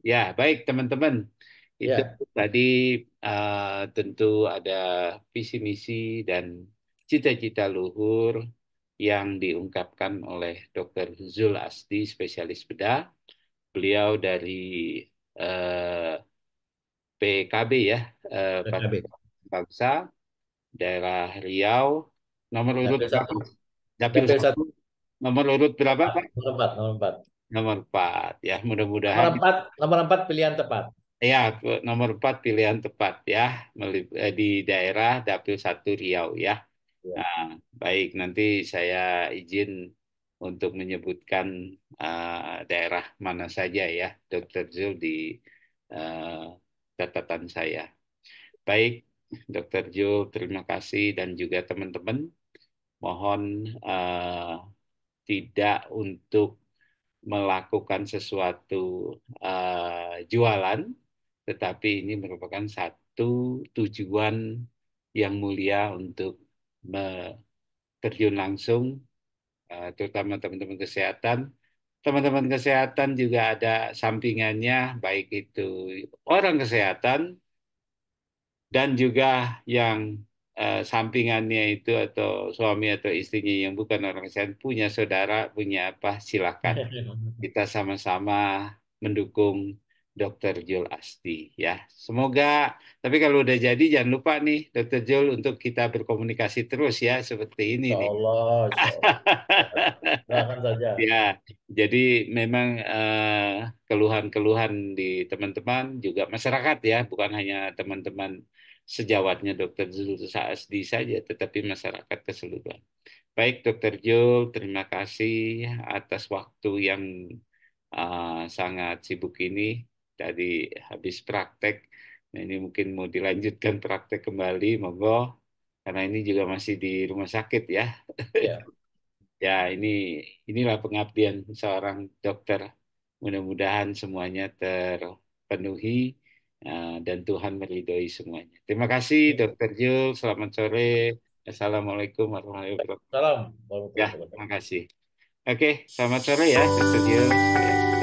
Speaker 1: Ya, baik teman-teman. Itu ya. tadi uh, tentu ada visi misi dan cita-cita luhur yang diungkapkan oleh Dr. Zul Asti spesialis bedah. Beliau dari uh, eh, PKB ya, uh, eh, PKB. Bangsa, daerah Riau, nomor urut berapa? satu. Nomor urut berapa, Nomor empat. Nomor empat. Nomor empat, ya mudah-mudahan. Nomor empat,
Speaker 2: nomor empat pilihan tepat.
Speaker 1: Ya, nomor empat pilihan tepat ya eh, di daerah Dapil satu Riau ya. ya. Nah, baik, nanti saya izin untuk menyebutkan uh, daerah mana saja ya, Dr. Zul di uh, catatan saya. Baik, Dr. Zul, terima kasih dan juga teman-teman mohon uh, tidak untuk melakukan sesuatu uh, jualan tetapi ini merupakan satu tujuan yang mulia untuk terjun langsung, eh, terutama teman-teman kesehatan. Teman-teman kesehatan juga ada sampingannya, baik itu orang kesehatan dan juga yang eh, sampingannya itu atau suami atau istrinya yang bukan orang kesehatan punya saudara, punya apa, silakan kita sama-sama mendukung Dr. Jul Asti ya. Semoga tapi kalau udah jadi jangan lupa nih Dr. Jul untuk kita berkomunikasi terus ya seperti ini insya Allah, nih. Allah. saja. Ya. Jadi memang eh, keluhan-keluhan di teman-teman juga masyarakat ya, bukan hanya teman-teman sejawatnya Dr. Jul Asti saja tetapi masyarakat keseluruhan. Baik Dr. Jul, terima kasih atas waktu yang uh, sangat sibuk ini tadi habis praktek. Nah, ini mungkin mau dilanjutkan praktek kembali, monggo. Karena ini juga masih di rumah sakit ya. Ya, ya ini inilah pengabdian seorang dokter. Mudah-mudahan semuanya terpenuhi eh, dan Tuhan meridhoi semuanya. Terima kasih iya. Dokter Jul, selamat sore. Assalamualaikum warahmatullahi wabarakatuh. Salam. Ya, terima kasih. Oke, selamat sore ya Dokter Jul. Ya.